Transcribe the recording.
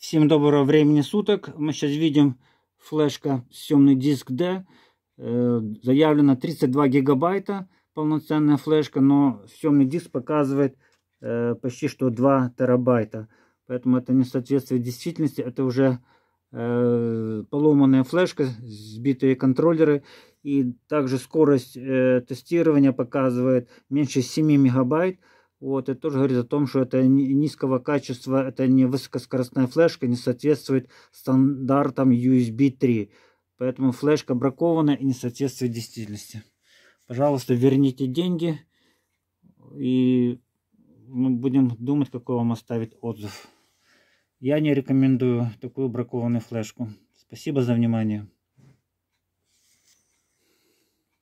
Всем доброго времени суток. Мы сейчас видим флешка съемный диск D. Э, заявлено 32 гигабайта полноценная флешка, но съемный диск показывает э, почти что 2 терабайта. Поэтому это не соответствует действительности. Это уже э, поломанная флешка, сбитые контроллеры. И также скорость тестирования показывает меньше 7 мегабайт. Вот, это тоже говорит о том, что это низкого качества, это не высокоскоростная флешка, не соответствует стандартам USB 3. Поэтому флешка бракованная и не соответствует действительности. Пожалуйста, верните деньги и мы будем думать, какой вам оставить отзыв. Я не рекомендую такую бракованную флешку. Спасибо за внимание.